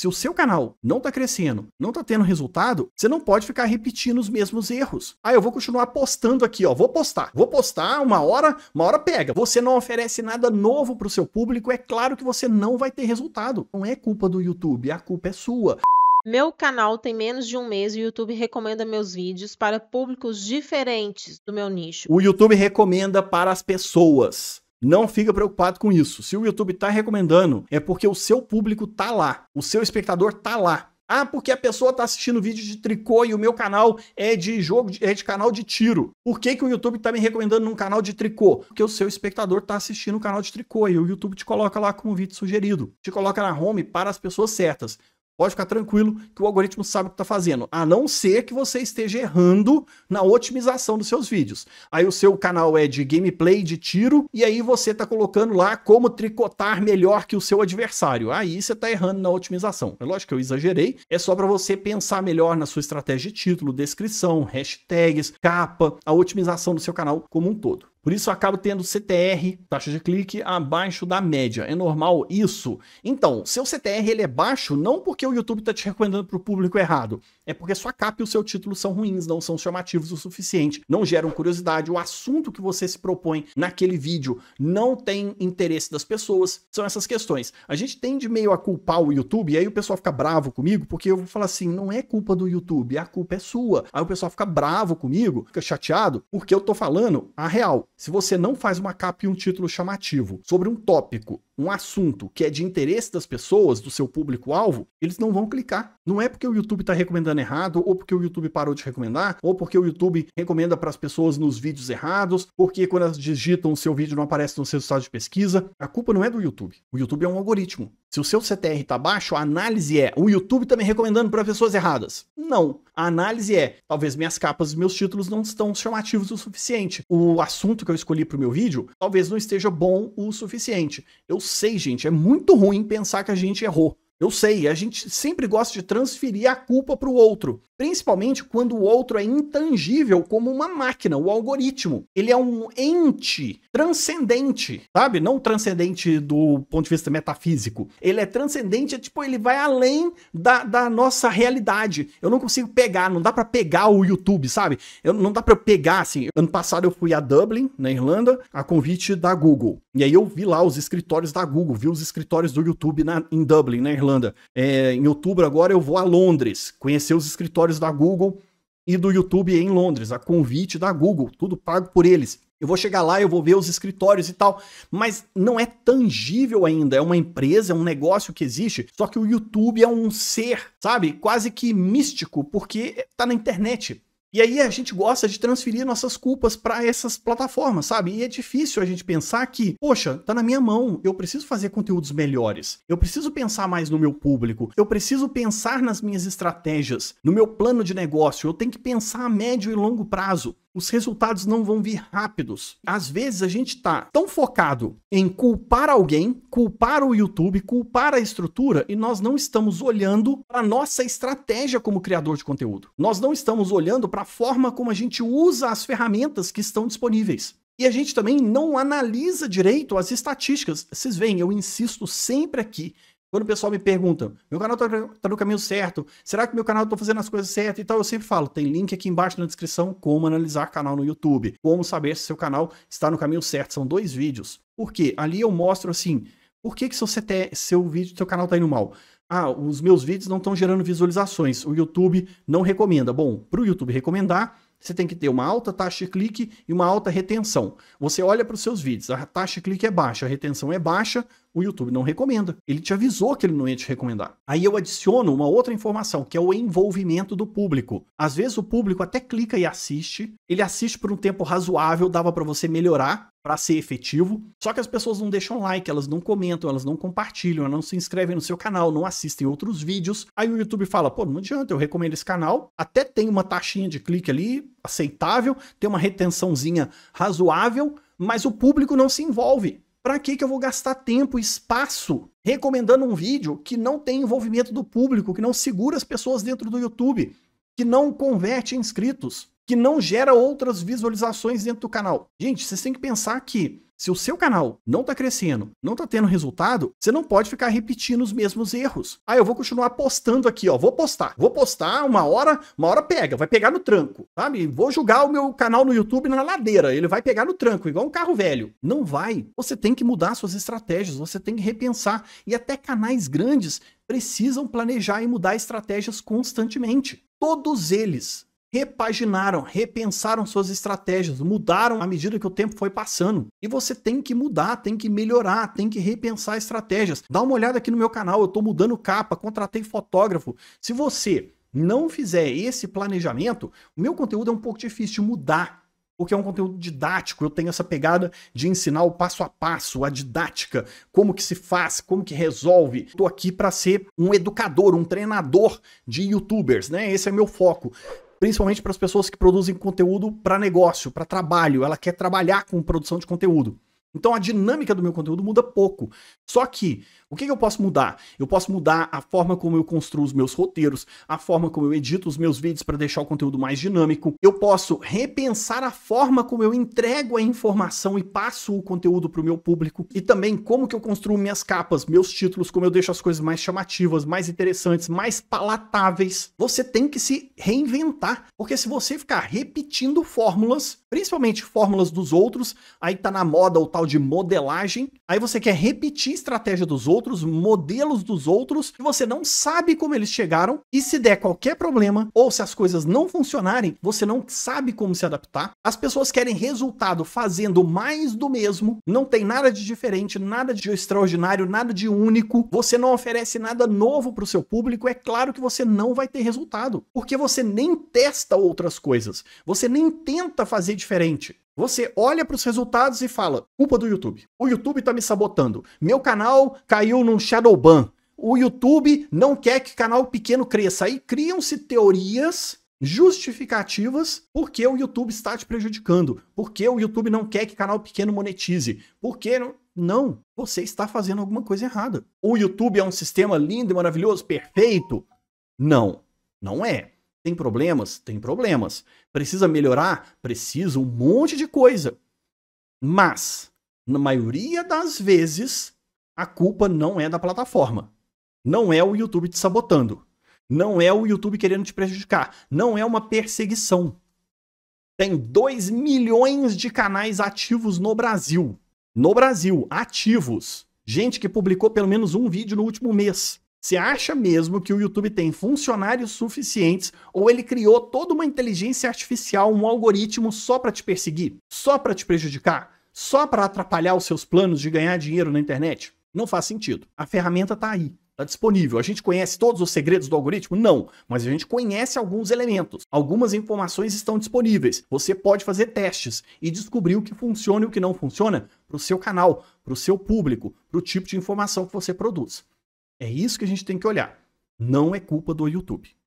Se o seu canal não está crescendo, não está tendo resultado, você não pode ficar repetindo os mesmos erros. Ah, eu vou continuar postando aqui, ó. Vou postar, vou postar, uma hora, uma hora pega. Você não oferece nada novo para o seu público, é claro que você não vai ter resultado. Não é culpa do YouTube, a culpa é sua. Meu canal tem menos de um mês e o YouTube recomenda meus vídeos para públicos diferentes do meu nicho. O YouTube recomenda para as pessoas não fica preocupado com isso. Se o YouTube está recomendando, é porque o seu público tá lá, o seu espectador tá lá. Ah, porque a pessoa está assistindo vídeo de tricô e o meu canal é de jogo, é de canal de tiro. Por que, que o YouTube está me recomendando um canal de tricô? Porque o seu espectador está assistindo um canal de tricô e o YouTube te coloca lá como vídeo sugerido. Te coloca na home para as pessoas certas. Pode ficar tranquilo que o algoritmo sabe o que está fazendo, a não ser que você esteja errando na otimização dos seus vídeos. Aí o seu canal é de gameplay de tiro e aí você está colocando lá como tricotar melhor que o seu adversário. Aí você está errando na otimização. É lógico que eu exagerei, é só para você pensar melhor na sua estratégia de título, descrição, hashtags, capa, a otimização do seu canal como um todo. Por isso eu acabo tendo CTR, taxa de clique, abaixo da média. É normal isso? Então, seu CTR ele é baixo não porque o YouTube está te recomendando para o público errado, é porque sua capa e o seu título são ruins, não são chamativos o suficiente, não geram curiosidade, o assunto que você se propõe naquele vídeo não tem interesse das pessoas, são essas questões. A gente tende meio a culpar o YouTube, e aí o pessoal fica bravo comigo, porque eu vou falar assim, não é culpa do YouTube, a culpa é sua. Aí o pessoal fica bravo comigo, fica chateado, porque eu tô falando a real. Se você não faz uma capa e um título chamativo sobre um tópico, um assunto que é de interesse das pessoas, do seu público-alvo, eles não vão clicar. Não é porque o YouTube está recomendando errado, ou porque o YouTube parou de recomendar, ou porque o YouTube recomenda para as pessoas nos vídeos errados, porque quando elas digitam o seu vídeo não aparece no seu resultado de pesquisa. A culpa não é do YouTube. O YouTube é um algoritmo. Se o seu CTR está baixo, a análise é o YouTube também recomendando para pessoas erradas. Não. A análise é talvez minhas capas e meus títulos não estão chamativos o suficiente. O assunto que eu escolhi para o meu vídeo talvez não esteja bom o suficiente. Eu sei, gente, é muito ruim pensar que a gente errou. Eu sei, a gente sempre gosta de transferir a culpa para o outro principalmente quando o outro é intangível como uma máquina, o algoritmo. Ele é um ente transcendente, sabe? Não transcendente do ponto de vista metafísico. Ele é transcendente, é tipo, ele vai além da, da nossa realidade. Eu não consigo pegar, não dá para pegar o YouTube, sabe? Eu, não dá para pegar, assim. Ano passado eu fui a Dublin, na Irlanda, a convite da Google. E aí eu vi lá os escritórios da Google, vi os escritórios do YouTube na, em Dublin, na Irlanda. É, em outubro agora eu vou a Londres, conhecer os escritórios escritórios da Google e do YouTube em Londres, a convite da Google, tudo pago por eles. Eu vou chegar lá, eu vou ver os escritórios e tal, mas não é tangível ainda. É uma empresa, é um negócio que existe, só que o YouTube é um ser, sabe? Quase que místico, porque tá na internet. E aí a gente gosta de transferir nossas culpas para essas plataformas, sabe? E é difícil a gente pensar que, poxa, tá na minha mão, eu preciso fazer conteúdos melhores, eu preciso pensar mais no meu público, eu preciso pensar nas minhas estratégias, no meu plano de negócio, eu tenho que pensar a médio e longo prazo os resultados não vão vir rápidos. Às vezes a gente está tão focado em culpar alguém, culpar o YouTube, culpar a estrutura e nós não estamos olhando para a nossa estratégia como criador de conteúdo. Nós não estamos olhando para a forma como a gente usa as ferramentas que estão disponíveis. E a gente também não analisa direito as estatísticas. Vocês veem, eu insisto sempre aqui quando o pessoal me pergunta, meu canal tá, tá no caminho certo? Será que meu canal tá fazendo as coisas certas e tal? Eu sempre falo, tem link aqui embaixo na descrição como analisar canal no YouTube, como saber se seu canal está no caminho certo. São dois vídeos. Por quê? Ali eu mostro assim, por que que seu, CT, seu vídeo, seu canal tá indo mal? Ah, os meus vídeos não estão gerando visualizações, o YouTube não recomenda. Bom, para o YouTube recomendar, você tem que ter uma alta taxa de clique e uma alta retenção. Você olha para os seus vídeos, a taxa de clique é baixa, a retenção é baixa, o YouTube não recomenda. Ele te avisou que ele não ia te recomendar. Aí eu adiciono uma outra informação, que é o envolvimento do público. Às vezes o público até clica e assiste, ele assiste por um tempo razoável, dava para você melhorar para ser efetivo. Só que as pessoas não deixam like, elas não comentam, elas não compartilham, elas não se inscrevem no seu canal, não assistem outros vídeos. Aí o YouTube fala: pô, não adianta, eu recomendo esse canal. Até tem uma taxinha de clique ali aceitável, tem uma retençãozinha razoável, mas o público não se envolve. Para que, que eu vou gastar tempo e espaço recomendando um vídeo que não tem envolvimento do público, que não segura as pessoas dentro do YouTube, que não converte inscritos, que não gera outras visualizações dentro do canal? Gente, vocês têm que pensar que se o seu canal não está crescendo, não está tendo resultado, você não pode ficar repetindo os mesmos erros. Ah, eu vou continuar postando aqui, ó. Vou postar. Vou postar uma hora, uma hora pega, vai pegar no tranco, sabe? Vou jogar o meu canal no YouTube na ladeira, ele vai pegar no tranco, igual um carro velho. Não vai. Você tem que mudar suas estratégias, você tem que repensar. E até canais grandes precisam planejar e mudar estratégias constantemente. Todos eles repaginaram, repensaram suas estratégias, mudaram à medida que o tempo foi passando. E você tem que mudar, tem que melhorar, tem que repensar estratégias. Dá uma olhada aqui no meu canal, eu estou mudando capa, contratei fotógrafo. Se você não fizer esse planejamento, o meu conteúdo é um pouco difícil de mudar. Porque é um conteúdo didático, eu tenho essa pegada de ensinar o passo a passo, a didática, como que se faz, como que resolve. Estou aqui para ser um educador, um treinador de youtubers, né? Esse é meu foco principalmente para as pessoas que produzem conteúdo para negócio, para trabalho, ela quer trabalhar com produção de conteúdo. Então a dinâmica do meu conteúdo muda pouco. Só que o que, eu posso mudar? Eu posso mudar a forma como eu construo os meus roteiros, a forma como eu edito os meus vídeos para deixar o conteúdo mais dinâmico. Eu posso repensar a forma como eu entrego a informação e passo o conteúdo para o meu público e também como que eu construo minhas capas, meus títulos, como eu deixo as coisas mais chamativas, mais interessantes, mais palatáveis. Você tem que se reinventar, porque se você ficar repetindo fórmulas, principalmente fórmulas dos outros, aí tá na moda o tal de modelagem, aí você quer repetir estratégia dos outros, modelos dos outros, e você não sabe como eles chegaram, e se der qualquer problema, ou se as coisas não funcionarem, você não sabe como se adaptar. As pessoas querem resultado fazendo mais do mesmo, não tem nada de diferente, nada de extraordinário, nada de único, você não oferece nada novo para o seu público, é claro que você não vai ter resultado, porque você nem testa outras coisas, você nem tenta fazer diferente. Você olha para os resultados e fala: culpa do YouTube. O YouTube está me sabotando. Meu canal caiu num shadow ban. O YouTube não quer que canal pequeno cresça. Aí criam-se teorias justificativas porque o YouTube está te prejudicando, porque o YouTube não quer que canal pequeno monetize, porque não, você está fazendo alguma coisa errada. O YouTube é um sistema lindo e maravilhoso, perfeito? Não, não é. Tem problemas? Tem problemas. Precisa melhorar? Precisa um monte de coisa. Mas, na maioria das vezes, a culpa não é da plataforma. Não é o YouTube te sabotando. Não é o YouTube querendo te prejudicar. Não é uma perseguição. Tem 2 milhões de canais ativos no Brasil. No Brasil, ativos. Gente que publicou pelo menos um vídeo no último mês. Você acha mesmo que o YouTube tem funcionários suficientes ou ele criou toda uma inteligência artificial, um algoritmo só para te perseguir, só para te prejudicar, só para atrapalhar os seus planos de ganhar dinheiro na internet? Não faz sentido. A ferramenta está aí, está disponível. A gente conhece todos os segredos do algoritmo? Não, mas a gente conhece alguns elementos. Algumas informações estão disponíveis. Você pode fazer testes e descobrir o que funciona e o que não funciona para o seu canal, para o seu público, para o tipo de informação que você produz. É isso que a gente tem que olhar. Não é culpa do YouTube.